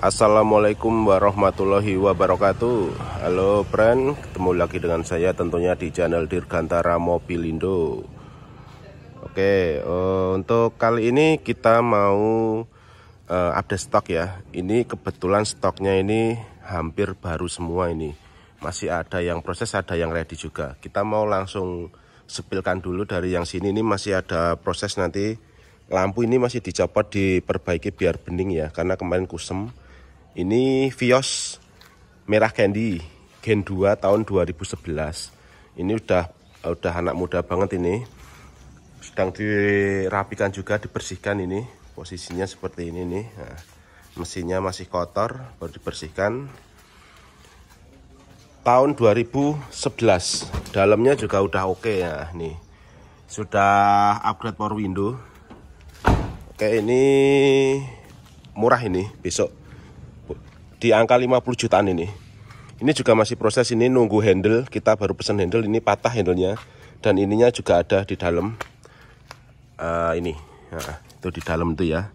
Assalamualaikum warahmatullahi wabarakatuh Halo friend, ketemu lagi dengan saya tentunya di channel Dirgantara Mobilindo Oke, eh, untuk kali ini kita mau eh, update stok ya Ini kebetulan stoknya ini hampir baru semua ini Masih ada yang proses, ada yang ready juga Kita mau langsung sepilkan dulu dari yang sini Ini masih ada proses nanti Lampu ini masih dicopot diperbaiki biar bening ya Karena kemarin kusem ini Vios Merah Candy Gen 2 tahun 2011. Ini udah udah anak muda banget ini. Sedang dirapikan juga, dibersihkan ini. Posisinya seperti ini nih. Nah, mesinnya masih kotor, baru dibersihkan. Tahun 2011. Dalamnya juga udah oke okay ya nih. Sudah upgrade power window. Oke, ini murah ini besok di angka 50 jutaan ini. Ini juga masih proses ini nunggu handle, kita baru pesan handle ini patah handlenya dan ininya juga ada di dalam uh, ini. Nah, itu di dalam itu ya.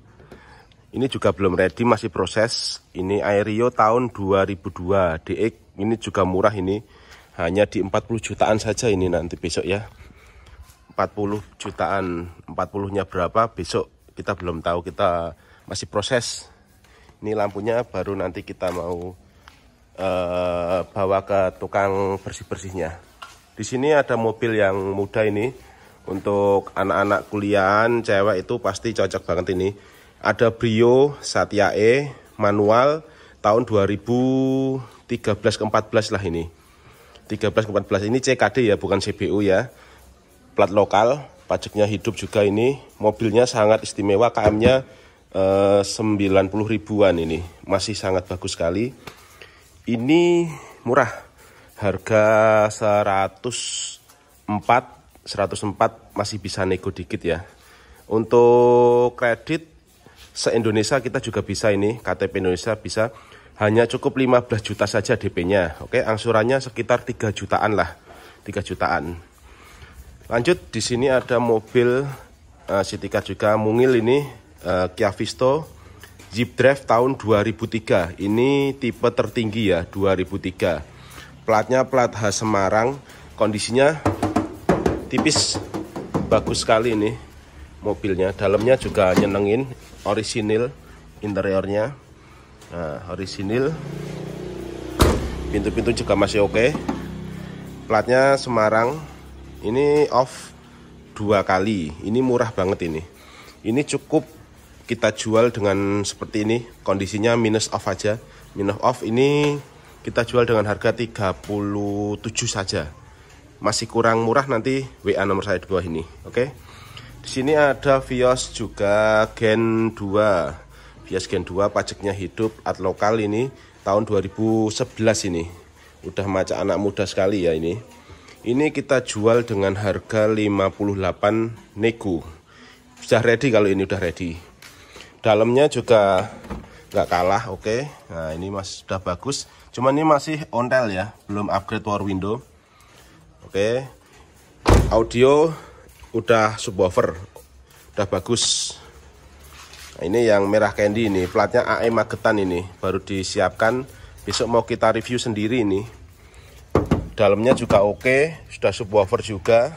Ini juga belum ready, masih proses. Ini Aerio tahun 2002 DX ini juga murah ini. Hanya di 40 jutaan saja ini nanti besok ya. 40 jutaan, 40-nya berapa besok kita belum tahu, kita masih proses ini lampunya baru nanti kita mau uh, bawa ke tukang bersih-bersihnya di sini ada mobil yang muda ini untuk anak-anak kuliahan cewek itu pasti cocok banget ini ada Brio Satya E manual tahun 2013 ke 14 lah ini 13 ke 14 ini CKD ya bukan CBU ya plat lokal pajaknya hidup juga ini mobilnya sangat istimewa KM nya 90 eh, ribuan ini masih sangat bagus sekali ini murah harga 104 104 masih bisa nego dikit ya untuk kredit se-Indonesia kita juga bisa ini KTP Indonesia bisa hanya cukup 15 juta saja DP-nya oke angsurannya sekitar 3 jutaan lah 3 jutaan lanjut di sini ada mobil uh, eh, Citika juga mungil ini Eh, Kia Visto Jeep Drive tahun 2003. Ini tipe tertinggi ya, 2003. Platnya plat H Semarang. Kondisinya tipis. Bagus sekali ini mobilnya. Dalamnya juga nyenengin, orisinil interiornya. Nah, orisinil. Pintu-pintu juga masih oke. Platnya Semarang. Ini off dua kali. Ini murah banget ini. Ini cukup kita jual dengan seperti ini kondisinya minus off aja minus off ini kita jual dengan harga 37 saja masih kurang murah nanti WA nomor saya di bawah ini oke di sini ada Vios juga Gen 2 Vios Gen 2 pajaknya hidup at lokal ini tahun 2011 ini udah macam anak muda sekali ya ini ini kita jual dengan harga 58 nego sudah ready kalau ini udah ready dalamnya juga nggak kalah oke okay. nah ini masih sudah bagus cuman ini masih ontel ya belum upgrade power window oke okay. audio udah subwoofer udah bagus nah, ini yang merah candy ini platnya AE Magetan ini baru disiapkan besok mau kita review sendiri ini dalamnya juga oke okay. sudah subwoofer juga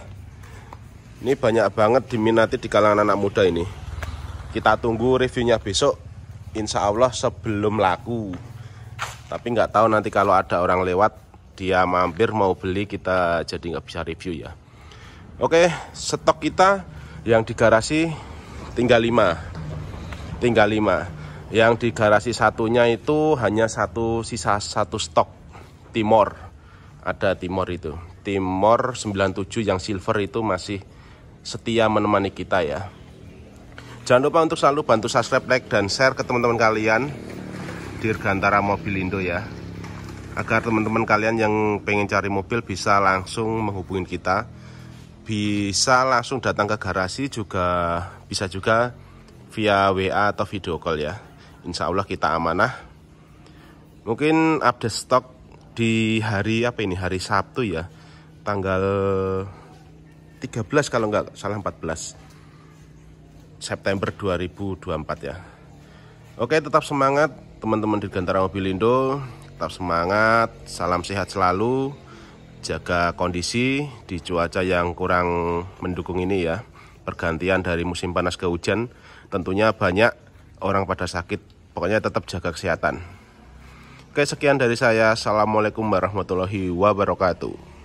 ini banyak banget diminati di kalangan anak muda ini kita tunggu reviewnya besok insya Allah sebelum laku tapi nggak tahu nanti kalau ada orang lewat dia mampir mau beli kita jadi nggak bisa review ya oke stok kita yang di garasi tinggal 5 tinggal 5 yang di garasi satunya itu hanya satu sisa satu stok timor ada timor itu timor 97 yang silver itu masih setia menemani kita ya Jangan lupa untuk selalu bantu subscribe, like, dan share ke teman-teman kalian di Gantara Mobilindo ya. Agar teman-teman kalian yang pengen cari mobil bisa langsung menghubungi kita. Bisa langsung datang ke garasi juga bisa juga via WA atau video call ya. Insya Allah kita amanah. Mungkin update stok di hari apa ini? Hari Sabtu ya. Tanggal 13 kalau nggak salah 14 September 2024 ya Oke tetap semangat teman-teman di Gantara Mobilindo Tetap semangat, salam sehat selalu Jaga kondisi di cuaca yang kurang mendukung ini ya Pergantian dari musim panas ke hujan Tentunya banyak orang pada sakit Pokoknya tetap jaga kesehatan Oke sekian dari saya Assalamualaikum warahmatullahi wabarakatuh